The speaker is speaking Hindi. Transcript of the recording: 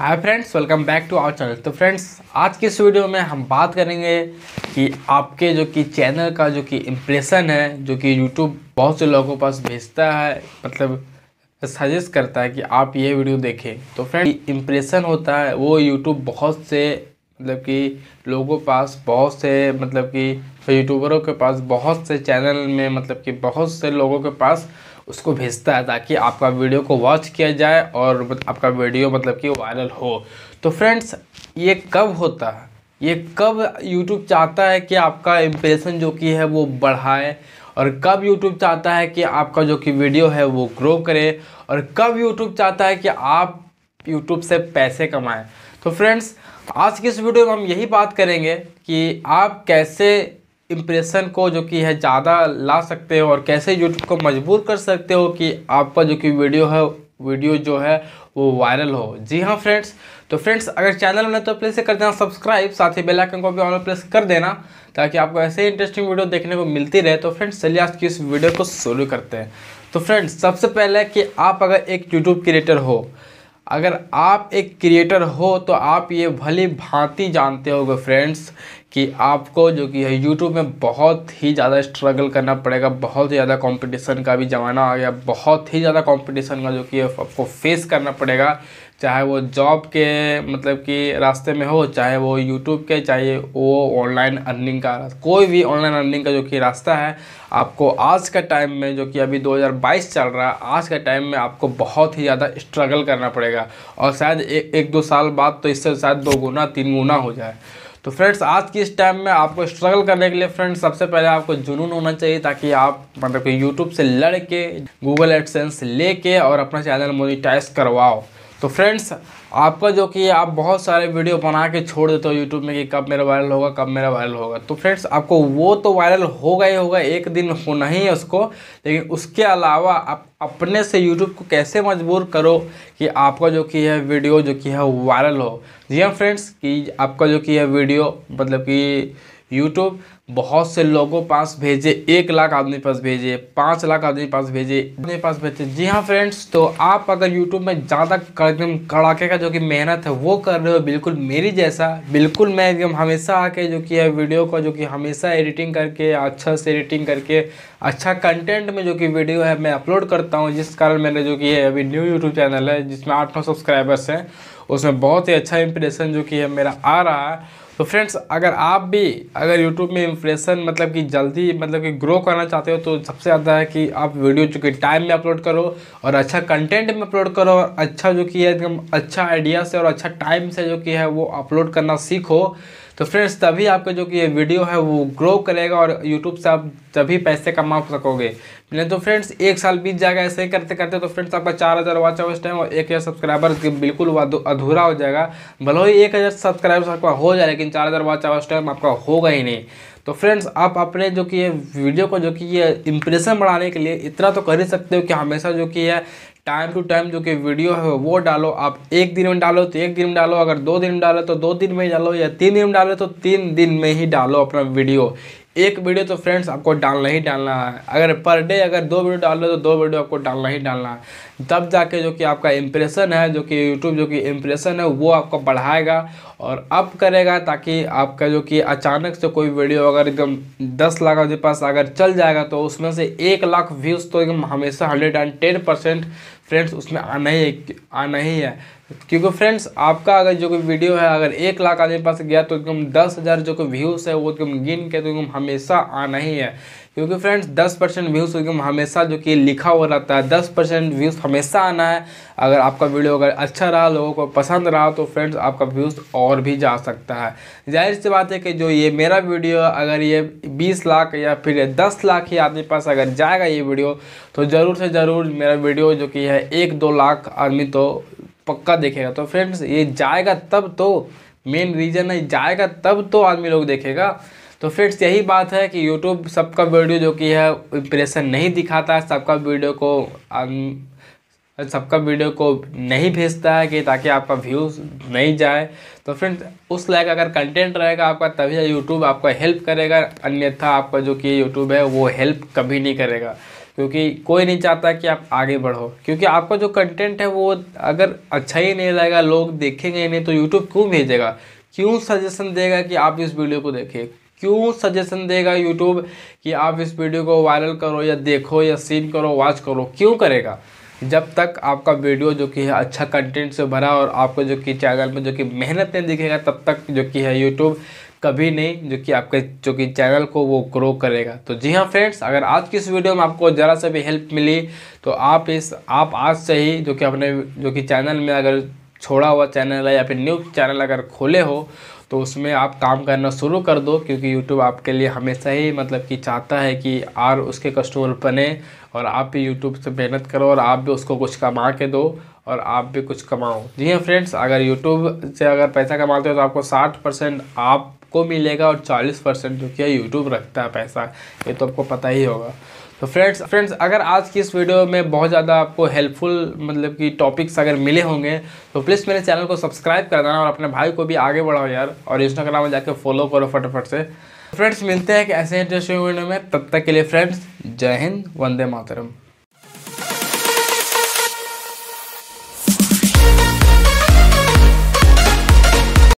hi friends welcome back to our channel तो फ्रेंड्स आज के इस वीडियो में हम बात करेंगे कि आपके जो कि चैनल का जो कि इम्प्रेशन है जो कि यूट्यूब बहुत से लोगों के पास भेजता है मतलब सजेस्ट करता है कि आप ये वीडियो देखें तो फ्रेंड इम्प्रेशन होता है वो यूट्यूब बहुत से मतलब कि लोगों पास बहुत से मतलब कि यूट्यूबरों के पास बहुत से चैनल में मतलब कि बहुत से लोगों के पास उसको भेजता है ताकि आपका वीडियो को वॉच किया जाए और आपका वीडियो मतलब कि वायरल हो तो फ्रेंड्स ये कब होता है ये कब YouTube चाहता है कि आपका इम्प्रेशन जो कि है वो बढ़ाए और कब YouTube चाहता है कि आपका जो कि वीडियो है वो ग्रो करे और कब YouTube चाहता है कि आप YouTube से पैसे कमाएं तो फ्रेंड्स आज की इस वीडियो में हम यही बात करेंगे कि आप कैसे इम्प्रेशन को जो कि है ज़्यादा ला सकते हो और कैसे यूट्यूब को मजबूर कर सकते हो कि आपका जो कि वीडियो है वीडियो जो है वो वायरल हो जी हाँ फ्रेंड्स तो फ्रेंड्स अगर चैनल में तो प्लीज़ से कर देना सब्सक्राइब साथ ही बेल आइकन को भी ऑन प्रेस कर देना ताकि आपको ऐसे इंटरेस्टिंग वीडियो देखने को मिलती रहे तो फ्रेंड्स चलिए आज की इस वीडियो को शुरू करते हैं तो फ्रेंड्स सबसे पहले कि आप अगर एक यूट्यूब क्रिएटर हो अगर आप एक क्रिएटर हो तो आप ये भली भांति जानते होगे फ्रेंड्स कि आपको जो कि है यूट्यूब में बहुत ही ज़्यादा स्ट्रगल करना पड़ेगा बहुत ही ज़्यादा कंपटीशन का भी ज़माना आ गया बहुत ही ज़्यादा कंपटीशन का जो कि आपको फेस करना पड़ेगा चाहे वो जॉब के मतलब कि रास्ते में हो चाहे वो यूट्यूब के चाहे वो ऑनलाइन अर्निंग का कोई भी ऑनलाइन अर्निंग का जो कि रास्ता है आपको आज के टाइम में जो कि अभी 2022 चल रहा है आज के टाइम में आपको बहुत ही ज़्यादा स्ट्रगल करना पड़ेगा और शायद एक एक दो साल बाद तो इससे शायद दो गुना तीन गुना हो जाए तो फ्रेंड्स आज की इस टाइम में आपको स्ट्रगल करने के लिए फ्रेंड्स सबसे पहले आपको जुनून होना चाहिए ताकि आप मतलब कि यूट्यूब से लड़ के गूगल एडसेंस ले और अपना चैनल मोनिटाइज करवाओ तो फ्रेंड्स आपका जो कि आप बहुत सारे वीडियो बना के छोड़ देते हो यूट्यूब में कि कब मेरा वायरल होगा कब मेरा वायरल होगा तो फ्रेंड्स आपको वो तो वायरल होगा ही होगा एक दिन होना ही है उसको लेकिन उसके अलावा आप अपने से यूट्यूब को कैसे मजबूर करो कि आपका जो कि यह वीडियो जो कि है वायरल हो जी हाँ फ्रेंड्स कि आपका जो कि है वीडियो मतलब कि यूट्यूब बहुत से लोगों पास भेजे एक लाख आदमी पास भेजे पाँच लाख आदमी पास भेजे अपने पास भेजे जी हाँ फ्रेंड्स तो आप अगर यूट्यूब में ज़्यादा एकदम कड़ाके का जो कि मेहनत है वो कर रहे हो बिल्कुल मेरी जैसा बिल्कुल मैं एकदम हमेशा आके जो कि है वीडियो को जो कि हमेशा एडिटिंग करके अच्छा से एडिटिंग करके अच्छा कंटेंट में जो कि वीडियो है मैं अपलोड करता हूँ जिस कारण मेरे जो कि है अभी न्यू यूट्यूब चैनल है जिसमें आठ नौ सब्सक्राइबर्स हैं उसमें बहुत ही अच्छा इंप्रेशन जो कि है मेरा आ रहा है तो फ्रेंड्स अगर आप भी अगर यूट्यूब में इंप्रेशन मतलब कि जल्दी मतलब कि ग्रो करना चाहते हो तो सबसे ज़्यादा है कि आप वीडियो जो कि टाइम में अपलोड करो और अच्छा कंटेंट में अपलोड करो और अच्छा जो कि है एकदम अच्छा आइडिया से और अच्छा टाइम से जो कि है वो अपलोड करना सीखो तो फ्रेंड्स तभी आपका जो कि ये वीडियो है वो ग्रो करेगा और यूट्यूब से आप तभी पैसे कमा सकोगे नहीं तो फ्रेंड्स एक साल बीत जाएगा ऐसे ही करते करते तो फ्रेंड्स आपका चार हज़ार वाच आवर्स टाइम और एक हज़ार सब्सक्राइबर बिल्कुल अधूरा हो जाएगा भले ही एक हज़ार सब्सक्राइबर्स आपका हो जाए लेकिन चार हज़ार वाच आवर्स टाइम आपका होगा ही नहीं तो फ्रेंड्स आप अपने जो कि ये वीडियो को जो कि ये इम्प्रेशन बढ़ाने के लिए इतना तो कर ही सकते हो कि हमेशा जो कि है टाइम टू टाइम जो कि वीडियो है वो डालो आप एक दिन में डालो तो एक दिन में डालो अगर दो दिन में डालो तो दो दिन में ही डालो या तीन दिन में डालो तो तीन दिन में ही डालो अपना वीडियो एक वीडियो तो फ्रेंड्स आपको डालना ही डालना है अगर पर डे अगर दो वीडियो डाल रहे हो तो दो वीडियो आपको डालना ही डालना है तब जाके जो कि आपका इम्प्रेशन है जो कि यूट्यूब जो कि इम्प्रेशन है वो आपको बढ़ाएगा और अप करेगा ताकि आपका जो कि अचानक से कोई वीडियो अगर एकदम दस लाख के पास अगर चल जाएगा तो उसमें से एक लाख व्यूज़ तो एकदम हमेशा hundred and ten percent friends उसमें आना ही आना ही है क्योंकि फ्रेंड्स आपका अगर जो कोई वीडियो है अगर एक लाख आदमी पास गया तो एकदम दस हज़ार जो कोई व्यूज़ है वो एकदम गिन के तो एकदम हमेशा आना ही है क्योंकि फ्रेंड्स 10 परसेंट व्यूज़ एकदम हमेशा जो कि लिखा हुआ रहता है 10 परसेंट व्यूज़ हमेशा आना है अगर आपका वीडियो अगर अच्छा रहा लोगों को पसंद रहा तो फ्रेंड्स आपका व्यूज़ और भी जा सकता है जाहिर सी बात है कि जो ये मेरा वीडियो अगर ये 20 लाख या फिर 10 लाख ही आदमी पास अगर जाएगा ये वीडियो तो ज़रूर से ज़रूर मेरा वीडियो जो कि है एक दो लाख आदमी तो पक्का देखेगा तो फ्रेंड्स ये जाएगा तब तो मेन रीज़न है जाएगा तब तो आदमी लोग देखेगा तो फ्रेंड्स यही बात है कि यूट्यूब सबका वीडियो जो कि है इम्प्रेशन नहीं दिखाता है सबका वीडियो को सबका वीडियो को नहीं भेजता है कि ताकि आपका व्यूज़ नहीं जाए तो फ्रेंड्स उस लायक अगर कंटेंट रहेगा आपका तभी यूट्यूब आपका हेल्प करेगा अन्यथा आपका जो कि यूट्यूब है वो हेल्प कभी नहीं करेगा क्योंकि कोई नहीं चाहता कि आप आगे बढ़ो क्योंकि आपका जो कंटेंट है वो अगर अच्छा ही नहीं रहेगा लोग देखेंगे नहीं तो यूट्यूब क्यों भेजेगा क्यों सजेशन देगा कि आप इस वीडियो को देखें क्यों सजेशन देगा यूट्यूब कि आप इस वीडियो को वायरल करो या देखो या सीन करो वॉच करो क्यों करेगा जब तक आपका वीडियो जो कि है अच्छा कंटेंट से भरा और आपको जो कि चैनल में जो कि मेहनत नहीं दिखेगा तब तक जो कि है यूट्यूब कभी नहीं जो कि आपके जो कि चैनल को वो ग्रो करेगा तो जी हाँ फ्रेंड्स अगर आज की इस वीडियो में आपको ज़रा सा भी हेल्प मिली तो आप इस आप आज से ही जो कि अपने जो कि चैनल में अगर छोड़ा हुआ चैनल है या फिर न्यू चैनल अगर खोले हो तो उसमें आप काम करना शुरू कर दो क्योंकि यूट्यूब आपके लिए हमेशा ही मतलब कि चाहता है कि और उसके कस्टमर बने और आप भी यूट्यूब से मेहनत करो और आप भी उसको कुछ कमा के दो और आप भी कुछ कमाओ जी हाँ फ्रेंड्स अगर यूट्यूब से अगर पैसा कमाते हो तो आपको साठ परसेंट आपको मिलेगा और चालीस परसेंट जो कि यूट्यूब रखता है पैसा ये तो आपको पता ही होगा तो फ्रेंड्स फ्रेंड्स अगर आज की इस वीडियो में बहुत ज़्यादा आपको हेल्पफुल मतलब कि टॉपिक्स अगर मिले होंगे तो प्लीज़ मेरे चैनल को सब्सक्राइब कर देना और अपने भाई को भी आगे बढ़ाओ यार और इंस्टाग्राम में जाकर फॉलो करो फटाफट से फ्रेंड्स मिलते हैं कि ऐसे इंटरेस्टिंग वीडियो में तब तक के लिए फ्रेंड्स जय हिंद वंदे मातरम